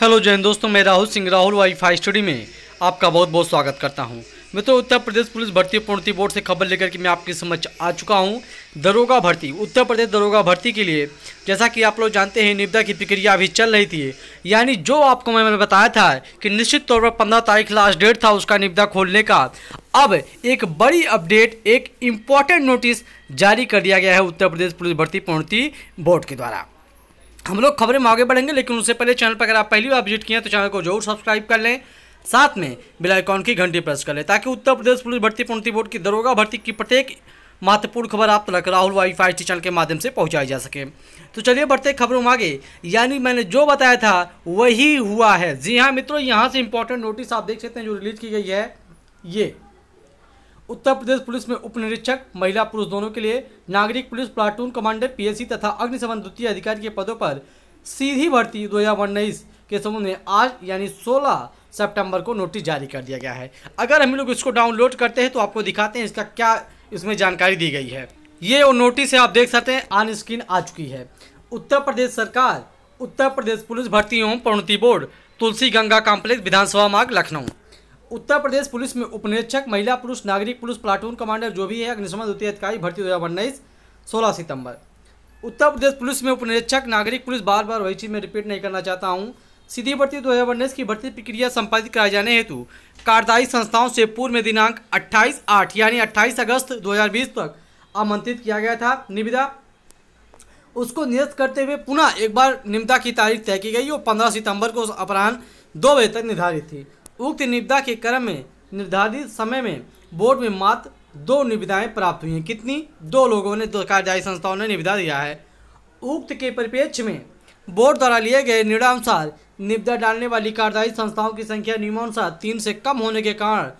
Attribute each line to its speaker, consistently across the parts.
Speaker 1: hello जैन दोस्तों मैं Rahul Singh Rahul wifi study में आपका बहुत बहुत स्वागत करता हूं मित्रों उत्तर प्रदेश पुलिस भर्ती पूर्णति बोर्ड से खबर लेकर के मैं आपके समझ आ चुका हूं दरोगा भर्ती उत्तर प्रदेश दरोगा भर्ती के लिए जैसा कि आप लोग जानते हैं निविदा की प्रक्रिया अभी चल रही थी यानी जो आपको मैंने बताया था कि निश्चित तौर पर पंद्रह तारीख लास्ट डेट था उसका निविदा खोलने का अब एक बड़ी अपडेट एक इम्पॉर्टेंट नोटिस जारी कर दिया गया है उत्तर प्रदेश पुलिस भर्ती पूर्णति बोर्ड के द्वारा हम लोग खबरें में आगे बढ़ेंगे लेकिन उससे पहले चैनल पर अगर आप पहली बार विजिट किए हैं तो चैनल को जरूर सब्सक्राइब कर लें साथ में बिल आइकॉन की घंटी प्रेस कर लें ताकि उत्तर प्रदेश पुलिस भर्ती प्रोन्नति बोर्ड की दरोगा भर्ती की प्रत्येक महत्वपूर्ण खबर आप तक राहुल वाई वाईफाई चैनल के माध्यम से पहुंचाई जा सके तो चलिए बढ़ते खबरों में आगे यानी मैंने जो बताया था वही हुआ है जी हाँ मित्रों यहाँ से इंपॉर्टेंट नोटिस आप देख सकते हैं जो रिलीज की गई है ये उत्तर प्रदेश पुलिस में उप निरीक्षक महिला पुरुष दोनों के लिए नागरिक पुलिस प्लाटून कमांडर पीएससी तथा अग्निशमन द्वितीय अधिकारी के पदों पर सीधी भर्ती दो के संबंध में आज यानी 16 सितंबर को नोटिस जारी कर दिया गया है अगर हम लोग इसको डाउनलोड करते हैं तो आपको दिखाते हैं इसका क्या इसमें जानकारी दी गई है ये वो नोटिस है आप देख सकते हैं ऑन स्क्रीन आ चुकी है उत्तर प्रदेश सरकार उत्तर प्रदेश पुलिस भर्ती एवं प्रोन्नति बोर्ड तुलसी गंगा कॉम्प्लेक्स विधानसभा मार्ग लखनऊ उत्तर प्रदेश पुलिस में उपनिरीक्षक महिला पुरुष नागरिक पुलिस प्लाटून कमांडर जो भी है अग्निशमन द्वितीय अधिकारी भर्ती दो हज़ार उन्नीस सोलह सितंबर उत्तर प्रदेश पुलिस में उपनिरीक्षक नागरिक पुलिस बार बार वही चीज़ में रिपीट नहीं करना चाहता हूँ सीधी भर्ती दो हज़ार उन्नीस की भर्ती प्रक्रिया संपादित कराए जाने हेतु कार्यदायी संस्थाओं से पूर्व में दिनांक अट्ठाईस आठ यानी अट्ठाईस अगस्त दो हज़ार बीस तक आमंत्रित किया गया था निविदा उसको नियुक्त करते हुए पुनः एक बार निविदा की तारीख तय की गई और पंद्रह सितंबर को अपराह्न दो बजे तक निर्धारित थी उक्त निविदा के क्रम में निर्धारित समय में बोर्ड में मात्र दो निविदाएं प्राप्त हुई हैं कितनी दो लोगों ने दो कार्यदायी संस्थाओं ने निविदा दिया है उक्त के परिप्रेक्ष्य में बोर्ड द्वारा लिए गए निर्णयानुसार निविदा डालने वाली कार्यदायी संस्थाओं की संख्या नियमानुसार तीन से कम होने के कारण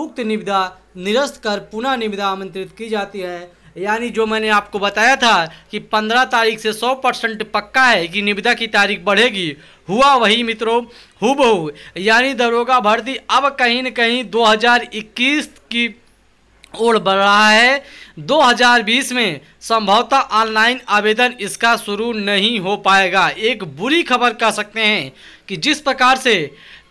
Speaker 1: उक्त निविदा निरस्त कर पुनः निविदा आमंत्रित की जाती है यानी जो मैंने आपको बताया था कि 15 तारीख से 100 परसेंट पक्का है कि निविदा की तारीख बढ़ेगी हुआ वही मित्रों हूबहू यानी दरोगा भर्ती अब कहीं न कहीं 2021 की ओर बढ़ रहा है 2020 में संभवतः ऑनलाइन आवेदन इसका शुरू नहीं हो पाएगा एक बुरी खबर कह सकते हैं कि जिस प्रकार से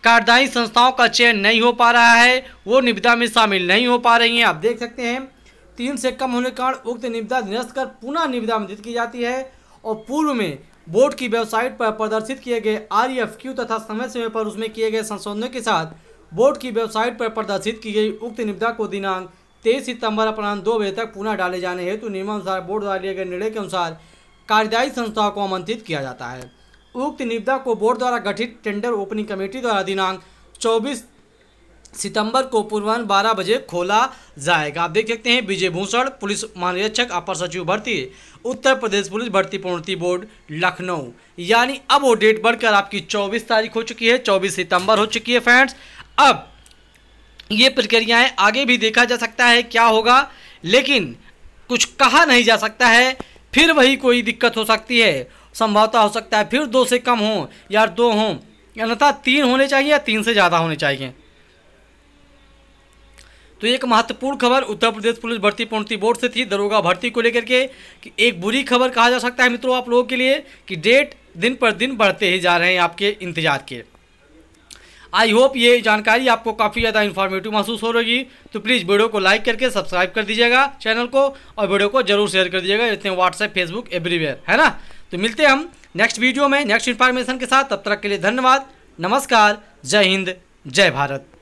Speaker 1: कार्यदायी संस्थाओं का चयन नहीं हो पा रहा है वो निविदा में शामिल नहीं हो पा रही हैं आप देख सकते हैं तीन से कम होने के कारण उक्त निविदा निरस्त कर पुनः निविदा आमंत्रित की जाती है और पूर्व में बोर्ड की वेबसाइट पर प्रदर्शित किए गए आर तथा समय समय पर उसमें किए गए संशोधनों के साथ बोर्ड की वेबसाइट पर प्रदर्शित की गई उक्त निविदा को दिनांक तेईस सितंबर अपराह दो बजे तक पुनः डाले जाने हेतु नियमानुसार बोर्ड द्वारा लिए गए निर्णय के अनुसार कार्यदायी संस्थाओं को आमंत्रित किया जाता है उक्त निविदा को बोर्ड द्वारा गठित टेंडर ओपनिंग कमेटी द्वारा दिनांक चौबीस सितंबर को पूर्वान्ह बारह बजे खोला जाएगा आप देख सकते हैं विजय भूषण पुलिस महानिरीक्षक अपर सचिव भर्ती उत्तर प्रदेश पुलिस भर्ती पूर्णति बोर्ड लखनऊ यानी अब वो डेट बढ़कर आपकी 24 तारीख हो चुकी है 24 सितंबर हो चुकी है फ्रेंड्स अब ये प्रक्रियाएं आगे भी देखा जा सकता है क्या होगा लेकिन कुछ कहा नहीं जा सकता है फिर वही कोई दिक्कत हो सकती है संभवता हो सकता है फिर दो से कम हो या दो हों अन्यथा तीन होने चाहिए या तीन से ज़्यादा होने चाहिए तो एक महत्वपूर्ण खबर उत्तर प्रदेश पुलिस भर्ती प्रोन्नति बोर्ड से थी दरोगा भर्ती को लेकर के कि एक बुरी खबर कहा जा सकता है मित्रों आप लोगों के लिए कि डेट दिन पर दिन बढ़ते ही जा रहे हैं आपके इंतजार के आई होप ये जानकारी आपको काफ़ी ज़्यादा इन्फॉर्मेटिव महसूस हो रही तो प्लीज़ वीडियो को लाइक करके सब्सक्राइब कर दीजिएगा चैनल को और वीडियो को जरूर शेयर कर दीजिएगा जितने व्हाट्सएप फेसबुक एवरीवेयर है ना तो मिलते हैं हम नेक्स्ट वीडियो में नेक्स्ट इन्फॉर्मेशन के साथ तब तक के लिए धन्यवाद नमस्कार जय हिंद जय भारत